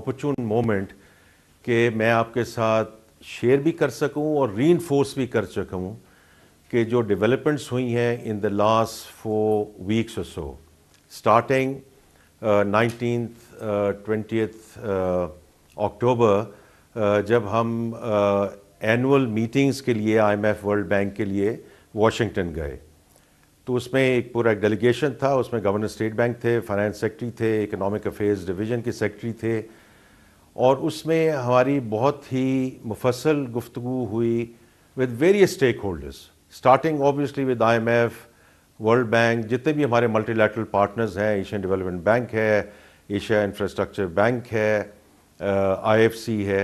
अपॉर्चून moment कि मैं आपके साथ शेयर भी कर सकूं और री भी कर सकूं कि जो डेवलपमेंट्स हुई हैं in the last four weeks और so starting nineteen twenty October जब हम एनुअल uh, मीटिंग्स के लिए आईएमएफ वर्ल्ड बैंक के लिए वाशिंगटन गए तो उसमें एक पूरा एक डेलीगेशन था उसमें गवर्नर स्टेट बैंक थे फाइनेंस सेक्रेटरी थे इकोनॉमिक अफेयर्स डिवीजन के सेक्रेटरी थे और उसमें हमारी बहुत ही मुफसल गुफ्तु हुई with various stakeholders starting obviously with I M F world bank जितने भी हमारे मल्टीलैटरल पार्टनर्स हैं एशियन डेवलपमेंट बैंक है एशिया इंफ्रास्ट्रक्चर बैंक है आई एफ सी है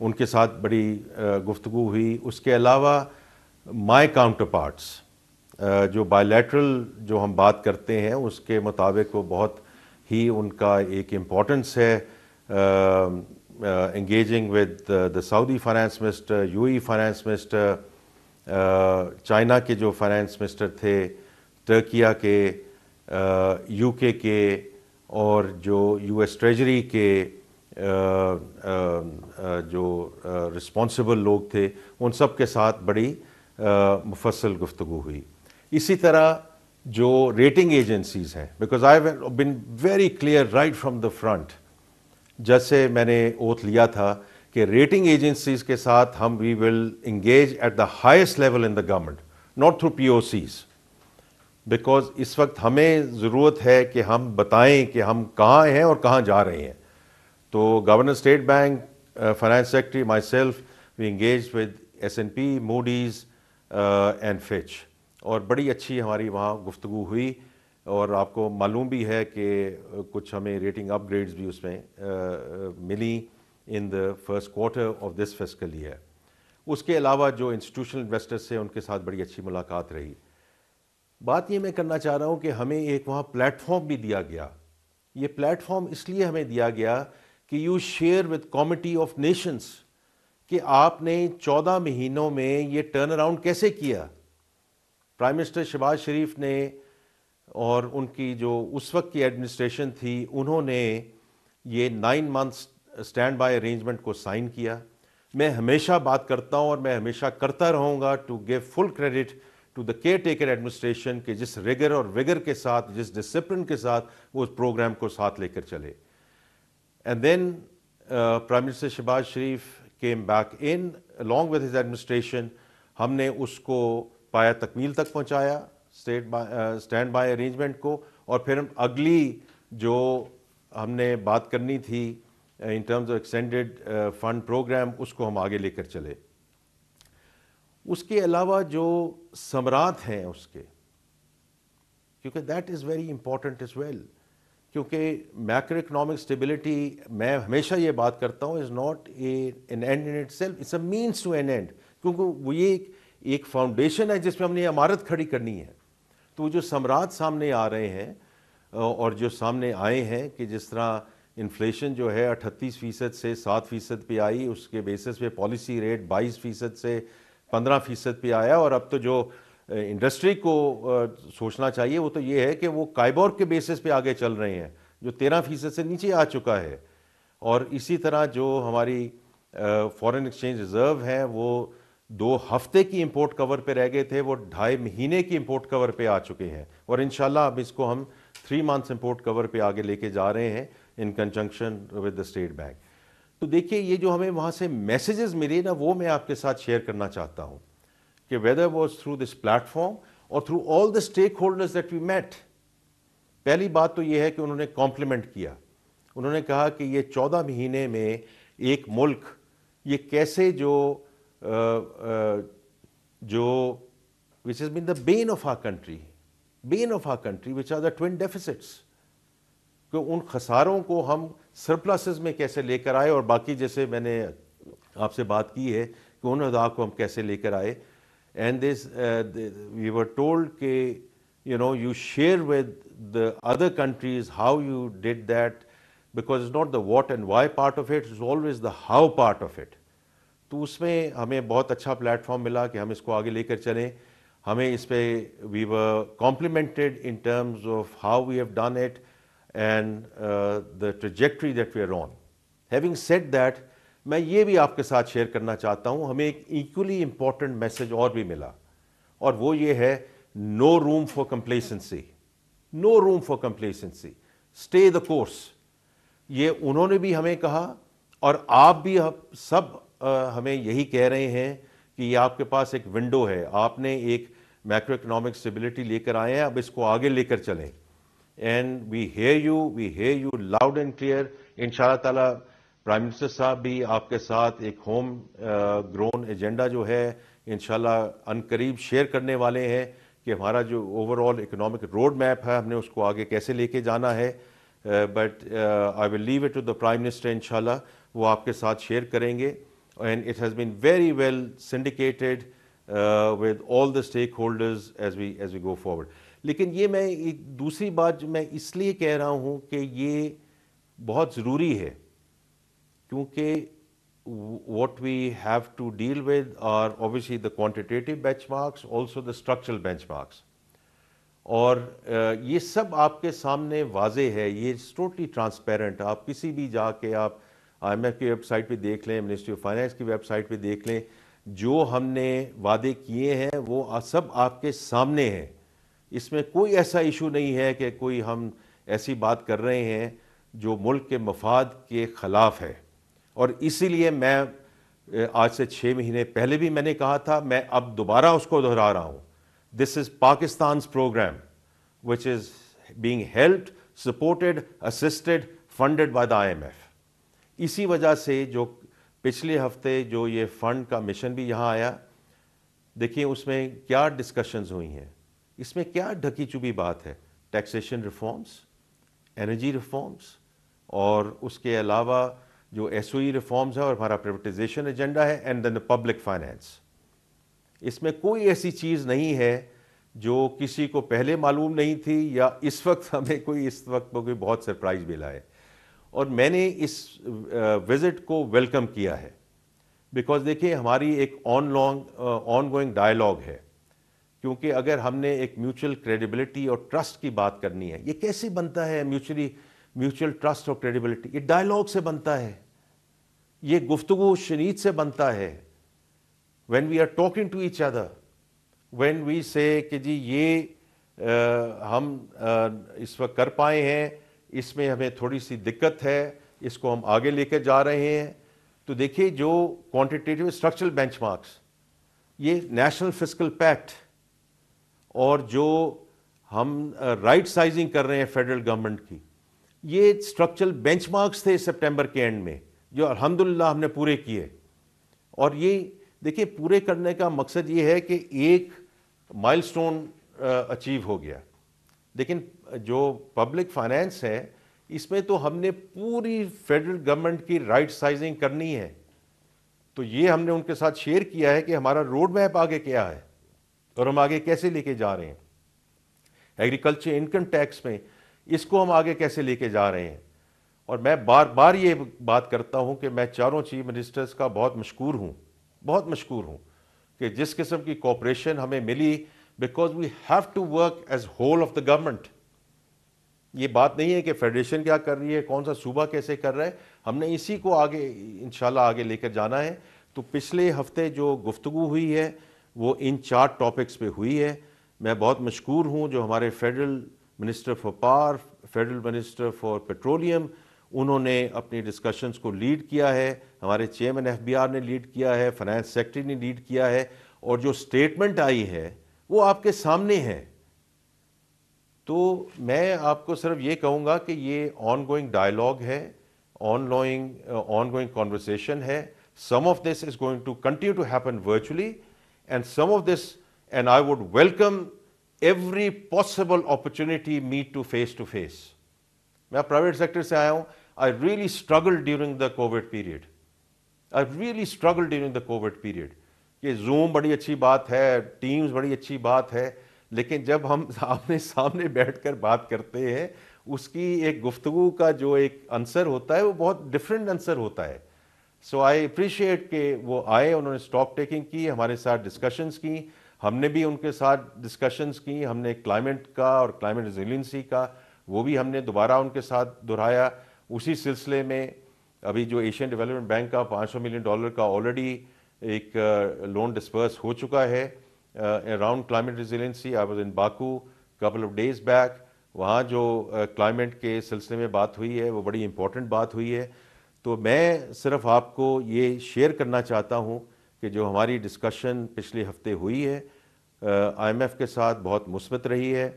उनके साथ बड़ी uh, गुफ्तु हुई उसके अलावा माई काउंटर पार्ट्स जो बायलैटरल जो हम बात करते हैं उसके मुताबिक वो बहुत ही उनका एक इम्पॉर्टेंस है Um, uh, engaging with the Saudi finance minister, UAE finance minister, China uh, के जो फाइनेंस मिनिस्टर थे टर्किया के UK uh, के और जो यूएस ट्रेजरी के आ, आ, um, जो रिस्पॉन्सिबल लोग थे उन सब के साथ बड़ी मुफसल गुफ्तु हुई इसी तरह जो रेटिंग एजेंसीज़ हैं because I been very clear right from the front जैसे मैंने ओथ लिया था कि रेटिंग एजेंसीज के साथ हम we will engage at the highest level in the government not through P O Cs because इस वक्त हमें ज़रूरत है कि हम बताएं कि हम कहाँ हैं और कहाँ जा रहे हैं तो governor state bank finance secretary myself we engage with S and P Moody's and Fitch और बड़ी अच्छी हमारी वहाँ गुफ्तु हुई और आपको मालूम भी है कि कुछ हमें रेटिंग अपग्रेड्स भी उसमें आ, मिली in the first quarter of this fiscal year उसके अलावा जो इंस्टीट्यूशनल इन्वेस्टर्स थे उनके साथ बड़ी अच्छी मुलाकात रही बात ये मैं करना चाह रहा हूँ कि हमें एक वहाँ प्लेटफॉर्म भी दिया गया ये प्लेटफॉर्म इसलिए हमें दिया गया कि you share with comity of nations कि आपने 14 महीनों में ये टर्न अराउंड कैसे किया प्राइम मिनिस्टर शहबाज शरीफ ने और उनकी जो उस वक्त की एडमिनिस्ट्रेशन थी उन्होंने ये nine months stand by arrangement को साइन किया मैं हमेशा बात करता हूँ और मैं हमेशा करता रहूँगा to give full credit to the care taker administration के जिस रिगर और विगर के साथ जिस डिसिप्लिन के साथ वो उस प्रोग्राम को साथ लेकर चले and then prime minister Shehbaz Sharif came back in along with his administration हमने उसको पाया तकमील तक पहुँचाया स्टेट स्टैंड बाय अरेंजमेंट को और फिर हम अगली जो हमने बात करनी थी in terms of extended fund programme उसको हम आगे लेकर चले उसके अलावा जो समरात हैं उसके क्योंकि that is very important is well क्योंकि मैक्रो इकोनॉमिक स्टेबिलिटी मैं हमेशा ये बात करता हूँ is not a an end in itself it's a means to an end क्योंकि वो ये एक फाउंडेशन है जिसमें हमने इमारत खड़ी करनी है तो जो सम्राट सामने आ रहे हैं और जो सामने आए हैं कि जिस तरह इन्फ्लेशन जो है अट्ठतीस फ़ीसद से सात फ़ीसद पे आई उसके बेसिस पे पॉलिसी रेट बाईस फ़ीसद से पंद्रह फ़ीसद पे आया और अब तो जो इंडस्ट्री को सोचना चाहिए वो तो ये है कि वो काइबोर के बेसिस पे आगे चल रहे हैं जो तेरह फ़ीसद से नीचे आ चुका है और इसी तरह जो हमारी फ़ॉरेन एक्सचेंज रिज़र्व हैं वो दो हफ्ते की इंपोर्ट कवर पे रह गए थे वो ढाई महीने की इंपोर्ट कवर पे आ चुके हैं और इन अब इसको हम थ्री मंथ्स इंपोर्ट कवर पे आगे लेके जा रहे हैं in conjunction with the state bank तो देखिए ये जो हमें वहाँ से मैसेजेस मिले ना वो मैं आपके साथ शेयर करना चाहता हूँ कि whether was through this platform और through all the stakeholders that we met पहली बात तो ये है कि उन्होंने कॉम्प्लीमेंट किया उन्होंने कहा कि ये चौदह महीने में एक मुल्क ये कैसे जो Uh, uh, जो which is been the bane of our country bane of our country which are the twin deficits कि उन खसारों को हम सरप्लसेस में कैसे लेकर आए और बाकी जैसे मैंने आपसे बात की है कि उन अदा को हम कैसे लेकर आए and this we were told के you know you share with the other countries how you did that because is not the what and why part of it is always the how part of it तो उसमें हमें बहुत अच्छा platform मिला कि हम इसको आगे लेकर चलें हमें इस पर we were complimented in terms of how we have done it and the trajectory that we are on having set that मैं ये भी आपके साथ शेयर करना चाहता हूँ हमें एक इक्वली इम्पॉर्टेंट मैसेज और भी मिला और वो ये है no room for complacency no room for complacency stay the course ये उन्होंने भी हमें कहा और आप भी सब हमें यही कह रहे हैं कि ये आपके पास एक विंडो है आपने एक मैक्रो इकोनॉमिक स्टेबिलिटी लेकर आए हैं अब इसको आगे लेकर चलें and we hear you we hear you loud and clear इन ताला प्राइम मिनिस्टर साहब भी आपके साथ एक होम ग्रोन एजेंडा जो है इन अनकरीब शेयर करने वाले हैं कि हमारा जो ओवरऑल इकोनॉमिक रोड मैप है हमने उसको आगे कैसे लेके जाना है but I will leave it to the prime minister इन वो आपके साथ शेयर करेंगे and it has been very well syndicated uh, with all the stakeholders as we as we go forward. लेकिन ये मैं एक दूसरी बात मैं इसलिए कह रहा हूँ कि ये बहुत ज़रूरी है क्योंकि what we have to deal with are obviously the quantitative benchmarks, also the structural benchmarks. और ये सब आपके सामने वाजे है ये टोटली ट्रांसपेरेंट आप किसी भी जाके आप आईएमएफ की वेबसाइट पे देख लें मिनिस्ट्री ऑफ फाइनेंस की वेबसाइट पे देख लें जो हमने वादे किए हैं वो सब आपके सामने हैं इसमें कोई ऐसा इशू नहीं है कि कोई हम ऐसी बात कर रहे हैं जो मुल्क के मफाद के ख़िलाफ़ है और इसीलिए मैं आज से छः महीने पहले भी मैंने कहा था मैं अब दोबारा उसको दोहरा रहा हूँ this is Pakistan program which is being helped supported assisted funded by the I M F इसी वजह से जो पिछले हफ्ते जो ये फ़ंड का मिशन भी यहाँ आया देखिए उसमें क्या डिस्कशंस हुई हैं इसमें क्या ढकी चुभी बात है टैक्सेशन रिफॉर्म्स एनर्जी रिफॉर्म्स और उसके अलावा जो एस रिफॉर्म्स है और हमारा प्राइवेटाइजेशन एजेंडा है एंड देन पब्लिक फाइनेंस इसमें कोई ऐसी चीज़ नहीं है जो किसी को पहले मालूम नहीं थी या इस वक्त हमें कोई इस वक्त कोई बहुत सरप्राइज़ मिला है और मैंने इस विज़िट को वेलकम किया है बिकॉज देखिए हमारी एक on long ongoing dialogue है क्योंकि अगर हमने एक म्यूचुअल क्रेडिबिलिटी और ट्रस्ट की बात करनी है ये कैसे बनता है म्यूचुअली म्यूचुअल ट्रस्ट और क्रेडिबिलिटी ये डायलॉग से बनता है ये गुफ्तु शनीद से बनता है when we are talking to each other when we say कि जी ये आ, हम आ, इस वक्त कर पाए हैं इसमें हमें थोड़ी सी दिक्कत है इसको हम आगे लेकर जा रहे हैं तो देखिए जो क्वांटिटेटिव स्ट्रक्चरल बेंचमार्क्स ये नेशनल फिजिकल पैक्ट और जो हम राइट uh, साइजिंग कर रहे हैं फेडरल गवर्नमेंट की ये स्ट्रक्चरल बेंचमार्क्स थे सितंबर के एंड में जो अल्हम्दुलिल्लाह हमने पूरे किए और ये देखिए पूरे करने का मकसद ये है कि एक माइलस्टोन अचीव uh, हो गया लेकिन जो पब्लिक फाइनेंस है इसमें तो हमने पूरी फेडरल गवर्नमेंट की राइट साइजिंग करनी है तो ये हमने उनके साथ शेयर किया है कि हमारा रोड मैप आगे क्या है और हम आगे कैसे लेके जा रहे हैं एग्रीकल्चर इनकम टैक्स में इसको हम आगे कैसे लेके जा रहे हैं और मैं बार बार ये बात करता हूँ कि मैं चारों चीफ मिनिस्टर्स का बहुत मशहूर हूँ बहुत मशहूर हूँ कि जिस किस्म की कॉपरेशन हमें मिली because we have to work as whole of the government ये बात नहीं है कि फेडरेशन क्या कर रही है कौन सा सूबा कैसे कर रहा है हमने इसी को आगे इन आगे लेकर जाना है तो पिछले हफ्ते जो गुफ्तु हुई है वो इन चार टॉपिक्स पे हुई है मैं बहुत मशहूर हूँ जो हमारे federal minister for power federal minister for petroleum उन्होंने अपनी डिस्कशंस को लीड किया है हमारे चेयरमैन एफबीआर ने लीड किया है फाइनेंस सेक्रेटरी ने लीड किया है और जो स्टेटमेंट आई है वो आपके सामने है तो मैं आपको सिर्फ ये कहूँगा कि ये ऑन गोइंग डायलॉग है ongoing ongoing conversation है some of this is going to continue to happen virtually and some of this and I would welcome every possible opportunity meet to face to face मैं private sector से आया हूँ I really struggle during the COVID period I really struggle during the COVID period ये zoom बड़ी अच्छी बात है teams बड़ी अच्छी बात है लेकिन जब हम आमने सामने बैठ कर बात करते हैं उसकी एक गुफ्तु का जो एक आंसर होता है वो बहुत डिफरेंट आंसर होता है सो आई अप्रिशिएट के वो आए उन्होंने स्टॉक टेकिंग की हमारे साथ डिस्कशंस की हमने भी उनके साथ डिस्कशंस की हमने क्लाइमेट का और क्लाइमेट रेजिलियंसी का वो भी हमने दोबारा उनके साथ दोहराया उसी सिलसिले में अभी जो एशियन डेवलपमेंट बैंक का 500 मिलियन डॉलर का ऑलरेडी एक लोन uh, डिस्पर्स हो चुका है around climate resiliency I was in Baku couple of days back वहाँ जो क्लाइमेट uh, के सिलसिले में बात हुई है वो बड़ी इम्पॉर्टेंट बात हुई है तो मैं सिर्फ आपको ये शेयर करना चाहता हूँ कि जो हमारी डिस्कशन पिछले हफ्ते हुई है आईएमएफ uh, के साथ बहुत मुस्बत रही है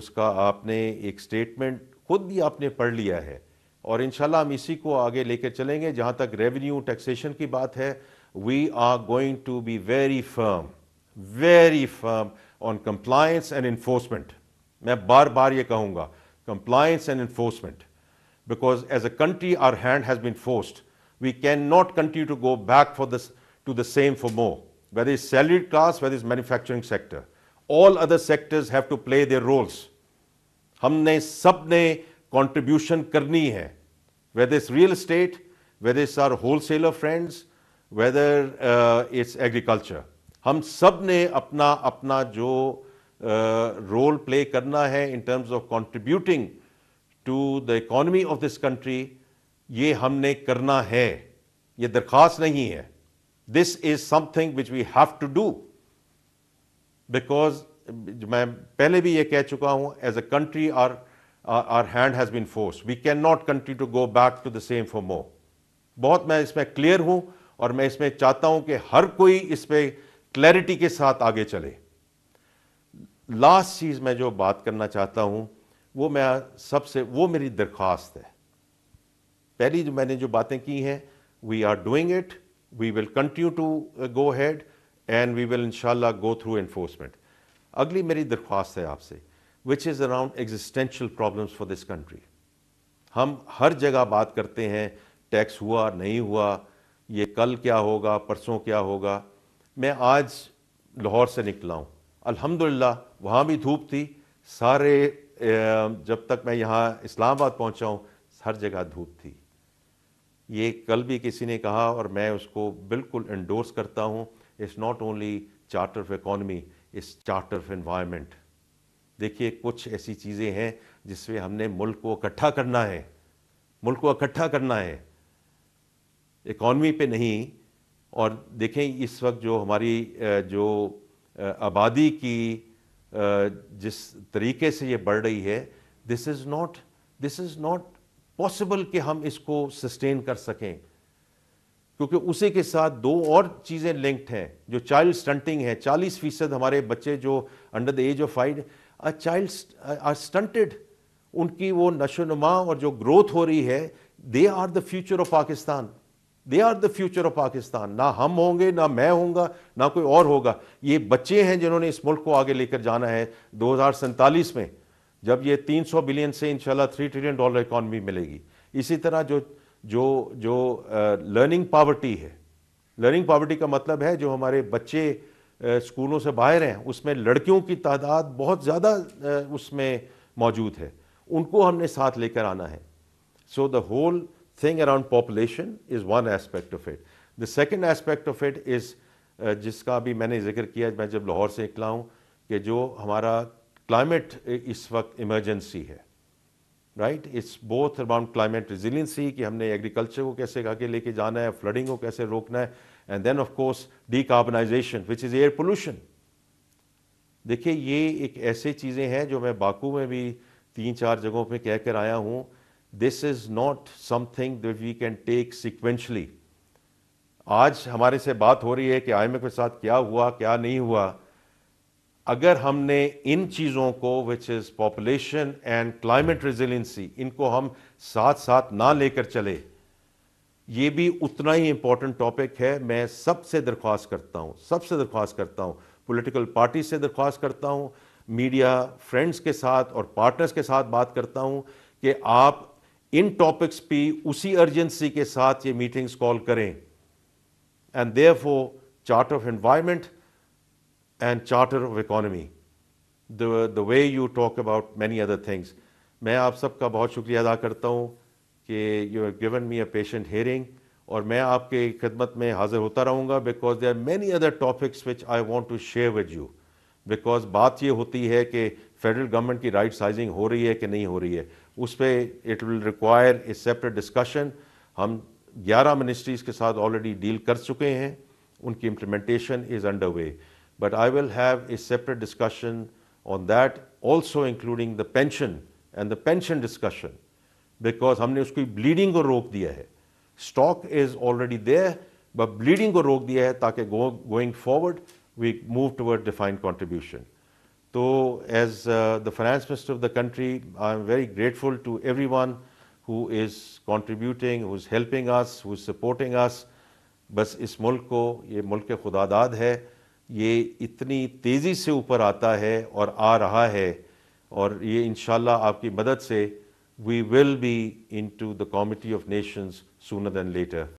उसका आपने एक स्टेटमेंट खुद भी आपने पढ़ लिया है और इन हम इसी को आगे लेकर चलेंगे जहाँ तक रेवेन्यू टैक्सेशन की बात है we are going to be very firm very firm on compliance and enforcement. मैं बार बार ये कहूँगा compliance and enforcement because as a country our hand has been forced. We cannot continue to go back for this to the same for more. Whether it's salaried class, whether it's manufacturing sector, all other sectors have to play their roles. हमने सब ने contribution करनी है whether it's real estate, whether it's our wholesaler friends, whether uh, it's agriculture. हम सब ने अपना अपना जो रोल प्ले करना है in terms of contributing to the economy of this country ये हमने करना है ये दरख्वास्त नहीं है this is something which we have to do because मैं पहले भी ये कह चुका हूं as a country our our hand has been force we can not country to go back to the same for more बहुत मैं इसमें क्लियर हूं और मैं इसमें चाहता हूं कि हर कोई इस पर क्लैरिटी के साथ आगे चले लास्ट चीज़ मैं जो बात करना चाहता हूं वो मैं सबसे वो मेरी दरख्वास्त है पहली जो मैंने जो बातें की हैं we are doing it we will continue to go head and we will इनशाला गो थ्रू एनफोर्समेंट अगली मेरी दरख्वास्त है आपसे which is around existential problems for this country हम हर जगह बात करते हैं टैक्स हुआ नहीं हुआ ये कल क्या होगा परसों क्या होगा मैं आज लाहौर से निकला हूँ अल्हम्दुलिल्लाह वहाँ भी धूप थी सारे जब तक मैं यहाँ इस्लामाबाद पहुँचा हूँ हर जगह धूप थी ये कल भी किसी ने कहा और मैं उसको बिल्कुल इंडोर्स करता हूँ it's not only charter of economy इस चार्टर ऑफ इन्वायरमेंट देखिए कुछ ऐसी चीज़ें हैं जिसमें हमने मुल्क को इकट्ठा करना है मुल्क को इकट्ठा करना है इकॉनमी पे नहीं और देखें इस वक्त जो हमारी जो आबादी की जिस तरीके से ये बढ़ रही है this is not this is not possible कि हम इसको सस्टेन कर सकें क्योंकि उसी के साथ दो और चीज़ें लिंक्ड हैं जो चाइल्ड स्टंटिंग है 40 फीसद हमारे बच्चे जो under the age of five a child are stunted उनकी वो नशोनुमा और जो ग्रोथ हो रही है they are the future of Pakistan they are the future of Pakistan ना हम होंगे ना मैं होंगा ना कोई और होगा ये बच्चे हैं जिन्होंने इस मुल्क को आगे लेकर जाना है दो में जब ये 300 बिलियन से इंशाल्लाह थ्री ट्रिलियन डॉलर इकॉनमी मिलेगी इसी तरह जो जो जो लर्निंग पावर्टी है लर्निंग पावर्टी का मतलब है जो हमारे बच्चे स्कूलों से बाहर हैं उसमें लड़कियों की तादाद बहुत ज़्यादा उसमें मौजूद है उनको हमने साथ लेकर आना है so the whole thing around population is one aspect of it the second aspect of it is जिसका भी मैंने जिक्र किया मैं जब लाहौर से निकला हूँ कि जो हमारा क्लाइमेट इस वक्त इमरजेंसी है right it's both about climate resiliency कि हमने एग्रीकल्चर को कैसे आगे लेके जाना है फ्लडिंग को कैसे रोकना है and then of course decarbonization which is air pollution देखिए ये एक ऐसे चीज़ें हैं जो मैं बाकू में भी तीन चार जगहों पे कहकर आया हूँ this is not something that we can take sequentially आज हमारे से बात हो रही है कि आईएमएफ के साथ क्या हुआ क्या नहीं हुआ अगर हमने इन चीज़ों को which is population and climate resilience इनको हम साथ साथ ना लेकर चले ये भी उतना ही इंपॉर्टेंट टॉपिक है मैं सबसे दरख्वास्त करता हूँ सबसे दरख्वास्त करता हूँ पॉलिटिकल पार्टी से दरख्वास्त करता हूँ मीडिया फ्रेंड्स के साथ और पार्टनर्स के साथ बात करता हूँ कि आप इन टॉपिक्स पे उसी अर्जेंसी के साथ ये मीटिंग्स कॉल करें and for chart of environment and charter of economy the way you talk about many other things मैं आप सबका बहुत शुक्रिया अदा करता हूँ कि you have given me a patient hearing और मैं आपके खिदमत में हाजिर होता रहूँगा because there are many other topics which I want to share with you because बात ये होती है कि फेडरल गवर्नमेंट की राइट साइजिंग हो रही है कि नहीं हो रही है उस पर it will require a separate discussion हम 11 मिनिस्ट्रीज़ के साथ ऑलरेडी डील कर चुके हैं उनकी implementation is under way but I will have a separate discussion on that also including the pension and the pension discussion because हमने उसकी bleeding को रोक दिया है stock is already there but bleeding को रोक दिया है ताकि going forward we move toward defined contribution तो as the finance minister of the country I am very grateful to everyone who is contributing who is helping us who is supporting us बस इस मुल्क को ये मुल्क खुदादाद है ये इतनी तेज़ी से ऊपर आता है और आ रहा है और ये इन शाह आपकी मदद से we will be into the comity of nations sooner than letter